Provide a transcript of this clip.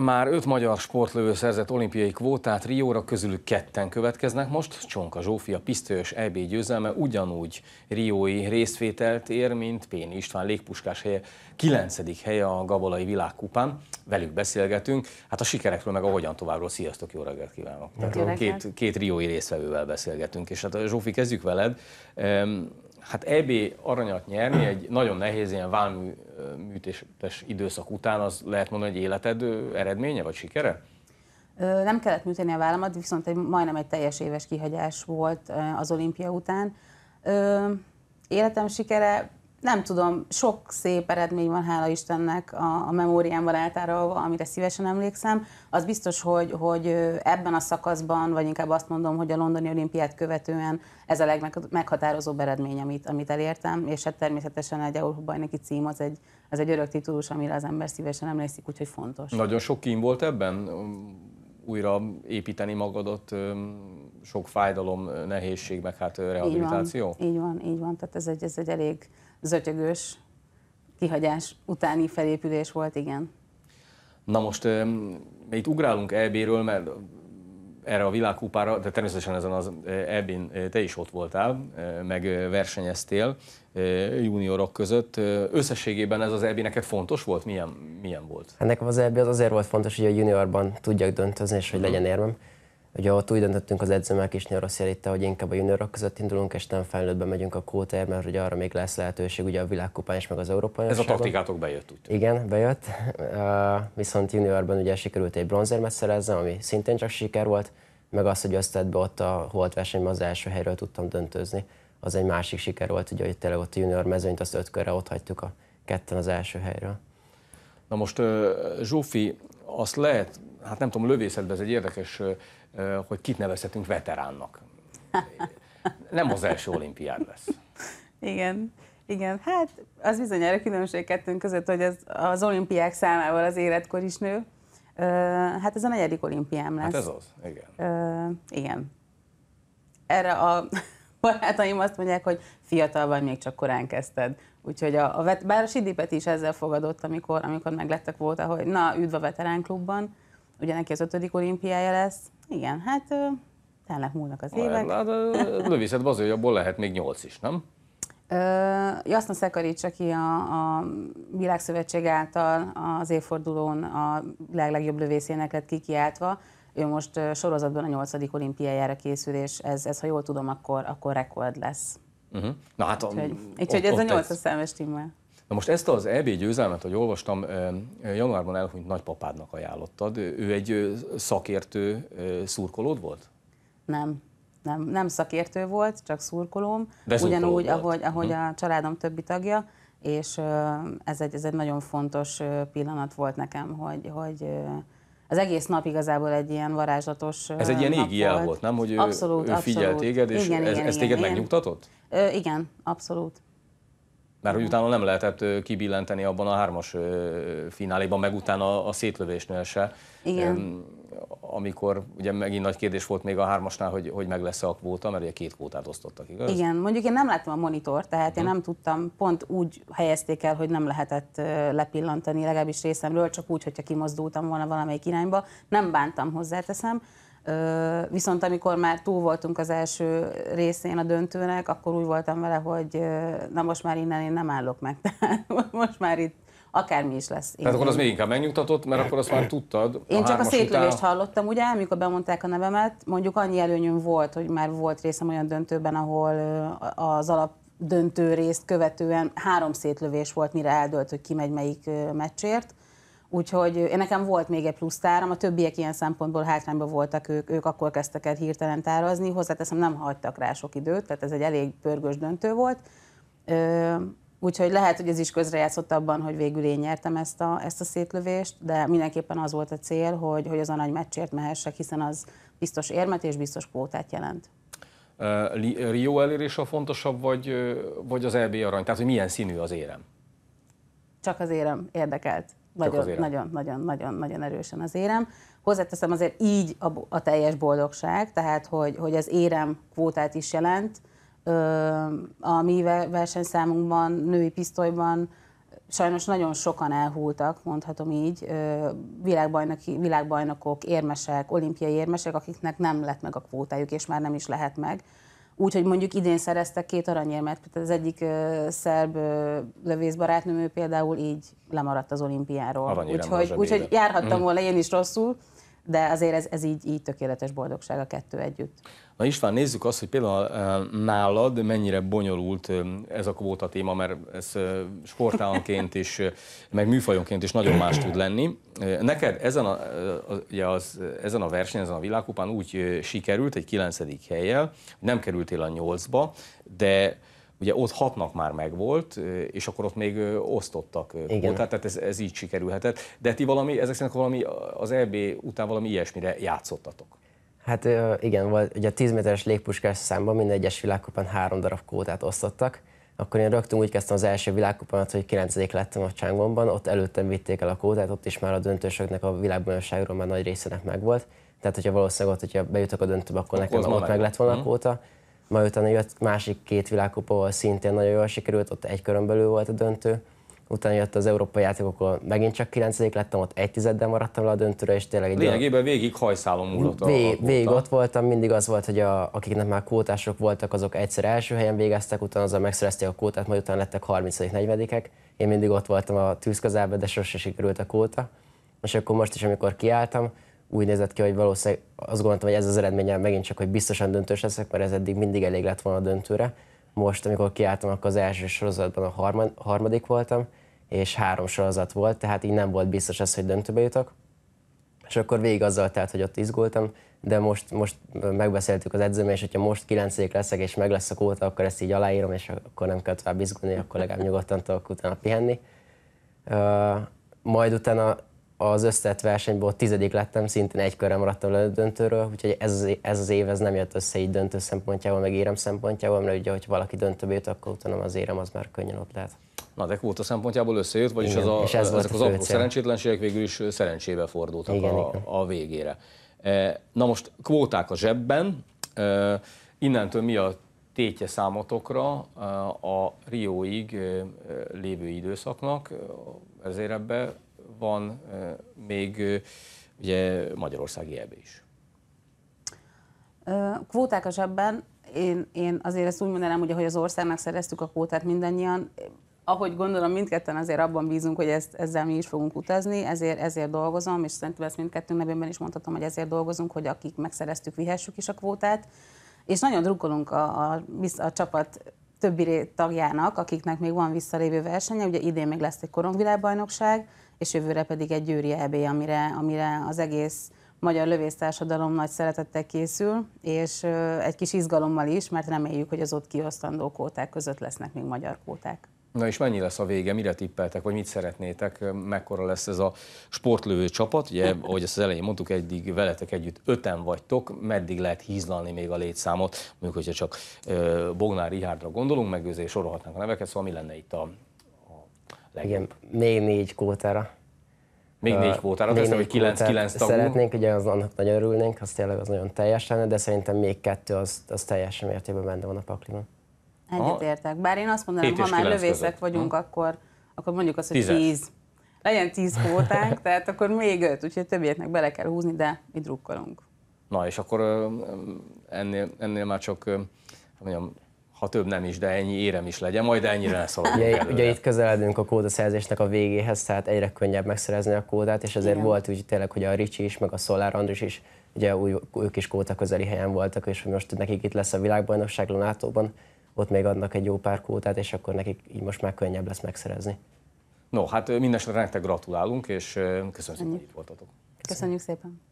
Már öt magyar sportlövő szerzett olimpiai kvótát Rióra közülük ketten következnek most. Csonka Zsófia pisztolyos EB győzelme ugyanúgy riói részvételt ér, mint Péni István légpuskás helye, kilencedik helye a Gabolai világkupán. Velük beszélgetünk, hát a sikerekről meg a hogyan továbbról. Sziasztok, jó reggelt kívánok! Két, két riói részvevővel beszélgetünk, és hát Zsófi, kezdjük veled hát EB aranyat nyerni egy nagyon nehéz ilyen vámműtéses időszak után, az lehet mondani, hogy életed eredménye vagy sikere? Nem kellett műteni a vállamat, viszont egy, majdnem egy teljes éves kihagyás volt az olimpia után. Életem sikere nem tudom, sok szép eredmény van, hála Istennek a, a memóriámban eltárolva, amire szívesen emlékszem. Az biztos, hogy, hogy ebben a szakaszban, vagy inkább azt mondom, hogy a londoni olimpiát követően ez a legmeghatározóbb eredmény, amit, amit elértem, és hát természetesen egy Európa bajnoki cím az egy, az egy örök titulus, amire az ember szívesen emlékszik, úgyhogy fontos. Nagyon sok kín volt ebben? újra építeni magadat, sok fájdalom, nehézség, meg hát rehabilitáció? Így van, így van, így van. tehát ez egy, ez egy elég zötyögős kihagyás utáni felépülés volt, igen. Na most itt ugrálunk EB-ről, mert erre a világkupára, de természetesen ezen az e, EB-n e, te is ott voltál, e, meg versenyeztél juniorok között. Összességében ez az EB neked fontos volt? Milyen, milyen volt? Ennek az EB az azért volt fontos, hogy a juniorban tudjak döntözni, és hogy mhm. legyen érmem. Ugye ott úgy döntöttünk az edzőmmel kis Nyaroszielitta, hogy inkább a juniorok között indulunk, és nem felnőttbe megyünk a kóter, mert hogy arra még lesz lehetőség ugye a világkupán és meg az európai. Ez a taktikátok bejött úgy. Igen, bejött. Uh, viszont juniorban ugye sikerült egy bronzérmet szerezni, ami szintén csak siker volt, meg az, hogy ösztetbe ott a holt versenyben az első helyről tudtam döntőzni. Az egy másik siker volt, ugye, hogy tényleg ott a junior mezőnyt azt öt körre ott hagytuk a ketten az első helyről. Na most Zsófi, azt lehet hát nem tudom, lövészetben ez egy érdekes, hogy kit nevezhetünk veteránnak. Nem az első olimpián lesz. Igen. Igen, hát az bizonyára különbség kettőnk között, hogy az, az olimpiák számával az életkor is nő. hát ez a negyedik olimpiám lesz. Hát ez az, igen. igen. Erre a barátaim azt mondják, hogy fiatal vagy, még csak korán kezdted. Úgyhogy a, a vet, bár a Sidipet is ezzel fogadott, amikor, amikor meglettek volt, hogy na, üdv a veteránklubban, ugye neki az ötödik olimpiája lesz. Igen, hát telnek múlnak az évek. Hát, lövészetben azért, abból lehet még nyolc is, nem? Jasna Szekarics, aki a, a Világszövetség által az évfordulón a leglegjobb lövészének lett kikiáltva, ő most sorozatban a nyolcadik olimpiájára készül, és ez, ez ha jól tudom, akkor, akkor rekord lesz. Uh-huh. Na hát, úgyhogy, a, úgyhogy ott, ez ott a nyolcas számos stimmel. Na most ezt az EB győzelmet, ahogy olvastam, januárban elhunyt nagypapádnak ajánlottad. Ő egy szakértő szurkolód volt? Nem, nem, nem szakértő volt, csak szurkolóm. De ugyanúgy, volt. ahogy, ahogy hm. a családom többi tagja, és ez egy, ez egy nagyon fontos pillanat volt nekem, hogy, hogy az egész nap igazából egy ilyen varázslatos Ez egy ilyen égi jel volt, nem? Hogy abszolút, ő, figyelt abszolút. téged, és igen, ez, igen, ez igen, téged igen. megnyugtatott? Ö, igen, abszolút. Mert hogy mhm. utána nem lehetett kibillenteni abban a hármas fináléban, meg utána a szétlövésnél se. Igen. Amikor ugye megint nagy kérdés volt még a hármasnál, hogy, hogy meg lesz-e a kvóta, mert ugye két kvótát osztottak, igaz? Igen, mondjuk én nem láttam a monitor, tehát én mhm. nem tudtam, pont úgy helyezték el, hogy nem lehetett lepillantani, legalábbis részemről, csak úgy, hogyha kimozdultam volna valamelyik irányba. Nem bántam hozzáteszem. Viszont amikor már túl voltunk az első részén a döntőnek, akkor úgy voltam vele, hogy na most már innen én nem állok meg, tehát most már itt akármi is lesz. Tehát akkor az még inkább megnyugtatott, mert akkor azt már tudtad. Én a csak a szétlődést után... hallottam, ugye, amikor bemondták a nevemet, mondjuk annyi előnyöm volt, hogy már volt részem olyan döntőben, ahol az alap döntő részt követően három szétlövés volt, mire eldölt, hogy ki megy melyik meccsért Úgyhogy én nekem volt még egy plusz táram, a többiek ilyen szempontból hátrányban voltak, ők, ők akkor kezdtek el hirtelen tárazni, hozzáteszem nem hagytak rá sok időt, tehát ez egy elég pörgős döntő volt. úgyhogy lehet, hogy ez is közrejátszott abban, hogy végül én nyertem ezt a, ezt a szétlövést, de mindenképpen az volt a cél, hogy, hogy az a nagy meccsért mehessek, hiszen az biztos érmet és biztos kvótát jelent. Rio elérése a fontosabb, vagy, vagy az EB arany? Tehát, hogy milyen színű az érem? Csak az érem érdekelt nagyon, nagyon, nagyon, nagyon, nagyon erősen az érem. Hozzáteszem azért így a, a teljes boldogság, tehát hogy, hogy az érem kvótát is jelent. A mi versenyszámunkban, női pisztolyban sajnos nagyon sokan elhúltak, mondhatom így, világbajnoki, világbajnokok, érmesek, olimpiai érmesek, akiknek nem lett meg a kvótájuk, és már nem is lehet meg. Úgyhogy mondjuk idén szereztek két aranyérmet, az egyik szerb lövészbarátnőm, ő például így lemaradt az olimpiáról. Úgyhogy, úgyhogy járhattam mm. volna én is rosszul, de azért ez, ez így, így tökéletes boldogság a kettő együtt. Na István, nézzük azt, hogy például e, nálad mennyire bonyolult e, ez a kvóta a téma, mert ez e, sportálonként is, meg műfajonként is nagyon más tud lenni. Neked ezen a, ugye az, ezen a versenyen, ezen a világkupán úgy sikerült egy kilencedik helyjel, nem kerültél a nyolcba, de ugye ott hatnak már megvolt, és akkor ott még osztottak volt, tehát ez, ez így sikerülhetett. De ti valami, ezek szerint valami az EB után valami ilyesmire játszottatok. Hát igen, ugye a 10 méteres légpuskás számban minden egyes világkupán három darab kótát osztottak, akkor én rögtön úgy kezdtem az első világkupánat, hogy 9 lettem a Csángomban, ott előttem vitték el a kótát, ott is már a döntősöknek a világbajnokságról már nagy részének megvolt. Tehát, hogyha valószínűleg ott, hogyha bejutok a döntőbe, akkor, akkor nekem ott meg lett volna a kóta majd utána jött másik két világkupa, ahol szintén nagyon jól sikerült, ott egy körön belül volt a döntő. Utána jött az európai játékokon, megint csak 9 lettem, ott egy tizeddel maradtam le a döntőre, és tényleg egy Lényegében végig hajszálom múlott. Vég, végig ott voltam, mindig az volt, hogy a, akiknek már kótások voltak, azok egyszer első helyen végeztek, utána azzal megszerezték a kótát, majd utána lettek 30 40 Én mindig ott voltam a tűz de sose sikerült a kóta. És akkor most is, amikor kiálltam, úgy nézett ki, hogy valószínűleg azt gondoltam, hogy ez az eredménye megint csak, hogy biztosan döntős leszek, mert ez eddig mindig elég lett volna a döntőre. Most, amikor kiálltam, akkor az első sorozatban a harmadik voltam, és három sorozat volt, tehát így nem volt biztos az, hogy döntőbe jutok. És akkor végig azzal telt, hogy ott izgultam, de most, most megbeszéltük az edzőmmel, és hogyha most kilencedik leszek, és meg lesz a kóta, akkor ezt így aláírom, és akkor nem kell tovább izgulni, akkor legalább nyugodtan tudok utána pihenni. Uh, majd utána az összetett versenyből tizedik lettem, szintén egy körre maradtam a döntőről, úgyhogy ez az, év, ez az év ez nem jött össze így döntő szempontjából, meg érem szempontjából, mert ugye, hogyha valaki döntőbe jut, akkor utána az érem az már könnyen ott lehet. Na de kvóta szempontjából összejött, vagyis igen, az a, és ez ezek az apró szerencsétlenségek végül is szerencsébe fordultak igen, a, igen. a végére. E, na most kvóták a zsebben, innentől mi a tétje számotokra a Rióig lévő időszaknak, ezért ebbe van még ugye Magyarországi EB is. Kvóták a zsebben, én, én azért ezt úgy mondanám, hogy ahogy az országnak szereztük a kvótát mindannyian, ahogy gondolom, mindketten azért abban bízunk, hogy ezt, ezzel mi is fogunk utazni, ezért, ezért dolgozom, és szerintem ezt mindkettőnk nevében is mondhatom, hogy ezért dolgozunk, hogy akik megszereztük, vihessük is a kvótát, és nagyon drukkolunk a, a, a csapat többi tagjának, akiknek még van visszalévő versenye, ugye idén még lesz egy korongvilágbajnokság, és jövőre pedig egy Győri EB, amire, amire az egész magyar lövésztársadalom nagy szeretettel készül, és egy kis izgalommal is, mert reméljük, hogy az ott kiosztandó kóták között lesznek még magyar kóták. Na és mennyi lesz a vége, mire tippeltek, vagy mit szeretnétek, mekkora lesz ez a sportlövő csapat? Ugye, ahogy ezt az elején mondtuk, eddig veletek együtt öten vagytok, meddig lehet hízlalni még a létszámot, mondjuk, hogyha csak Bognár Ihárdra gondolunk, meg őzé sorolhatnánk a neveket, szóval mi lenne itt a igen, még négy kótára. Még négy kvótára, de hogy 9-9 tagú. Szeretnénk, ugye az annak nagyon örülnénk, az tényleg az nagyon teljes lenne, de szerintem még kettő az, az teljesen mértékben benne van a pakliban. Egyetértek. Bár én azt mondanám, ha már lövészek között. vagyunk, ha? akkor, akkor mondjuk azt, hogy Tízes. tíz. Legyen tíz kvótánk, tehát akkor még öt úgyhogy többieknek bele kell húzni, de mi drukkolunk. Na és akkor ennél, ennél már csak mondjam, ha több nem is, de ennyi érem is legyen, majd ennyire a ugye, ugye itt közeledünk a kódaszerzésnek a végéhez, tehát egyre könnyebb megszerezni a kódát, és azért volt úgy tényleg, hogy a Ricsi is, meg a Solar Andris is, ugye új, ők is kóta közeli helyen voltak, és most nekik itt lesz a világbajnokság Lonátóban, ott még adnak egy jó pár kótát, és akkor nekik így most már könnyebb lesz megszerezni. No, hát mindesetre nektek gratulálunk, és köszönöm szépen, hogy itt voltatok. Köszönjük szépen.